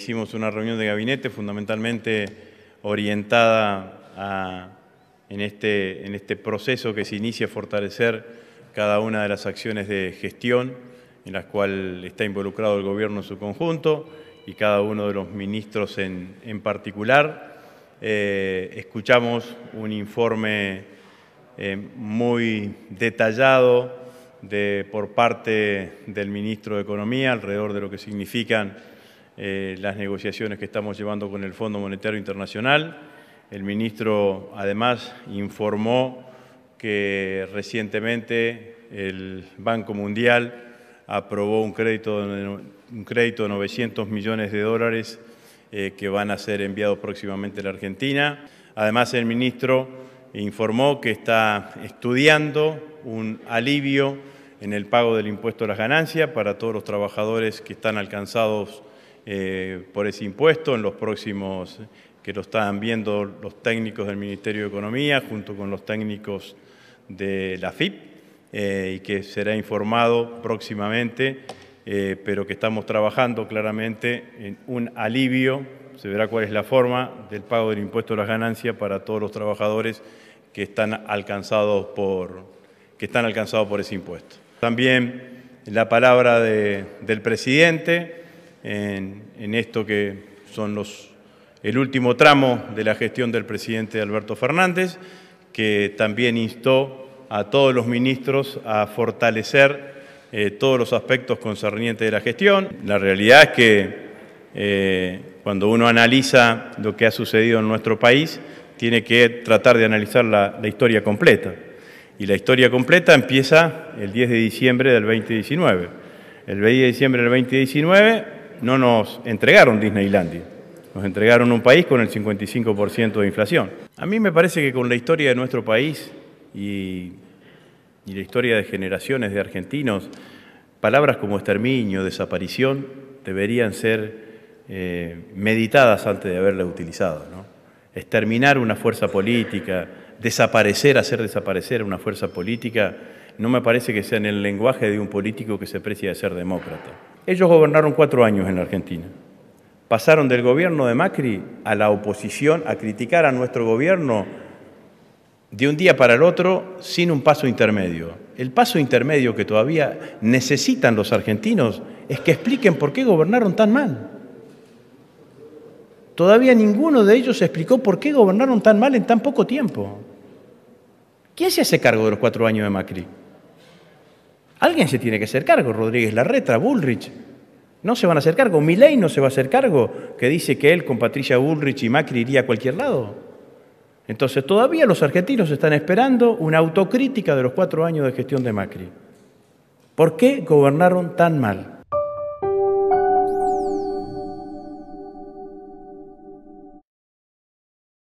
Hicimos una reunión de gabinete fundamentalmente orientada en, este, en este proceso que se inicia a fortalecer cada una de las acciones de gestión en las cuales está involucrado el gobierno en su conjunto y cada uno de los ministros en, particular. Eh, escuchamos un informe eh, muy detallado de, por parte del ministro de Economía alrededor de lo que significan eh, las negociaciones que estamos llevando con el Fondo Monetario Internacional. El ministro además informó que recientemente el Banco Mundial aprobó un crédito, un crédito de 900 millones de dólares eh, que van a ser enviados próximamente a la Argentina. Además, el ministro informó que está estudiando un alivio en el pago del impuesto a las ganancias para todos los trabajadores que están alcanzados eh, por ese impuesto en los próximos, que lo están viendo los técnicos del Ministerio de Economía junto con los técnicos de la FIP eh, y que será informado próximamente, eh, pero que estamos trabajando claramente en un alivio, se verá cuál es la forma del pago del impuesto de las ganancias para todos los trabajadores que están alcanzados por, que están alcanzados por ese impuesto. También la palabra del presidente en, esto que son los, el último tramo de la gestión del presidente Alberto Fernández, que también instó a todos los ministros a fortalecer eh, todos los aspectos concernientes de la gestión. La realidad es que eh, cuando uno analiza lo que ha sucedido en nuestro país, tiene que tratar de analizar la, la historia completa. Y la historia completa empieza el 10 de diciembre del 2019. El 10 de diciembre del 2019 no nos entregaron Disneylandia. Nos entregaron un país con el 55% de inflación. A mí me parece que con la historia de nuestro país y, la historia de generaciones de argentinos, palabras como exterminio, desaparición, deberían ser eh, meditadas antes de haberlas utilizado. Exterminar una fuerza política, desaparecer, hacer desaparecer una fuerza política, no me parece que sea en el lenguaje de un político que se precia de ser demócrata. Ellos gobernaron cuatro años en la Argentina. Pasaron del gobierno de Macri a la oposición, a criticar a nuestro gobierno de un día para el otro sin un paso intermedio. El paso intermedio que todavía necesitan los argentinos es que expliquen por qué gobernaron tan mal. Todavía ninguno de ellos explicó por qué gobernaron tan mal en tan poco tiempo. ¿Quién se hace cargo de los cuatro años de Macri? Alguien se tiene que hacer cargo, Rodríguez Larreta, Bullrich. No se van a hacer cargo. Milley no se va a hacer cargo, que dice que él con Patricia Bullrich y Macri iría a cualquier lado. Entonces todavía los argentinos están esperando una autocrítica de los cuatro años de gestión de Macri. ¿Por qué gobernaron tan mal?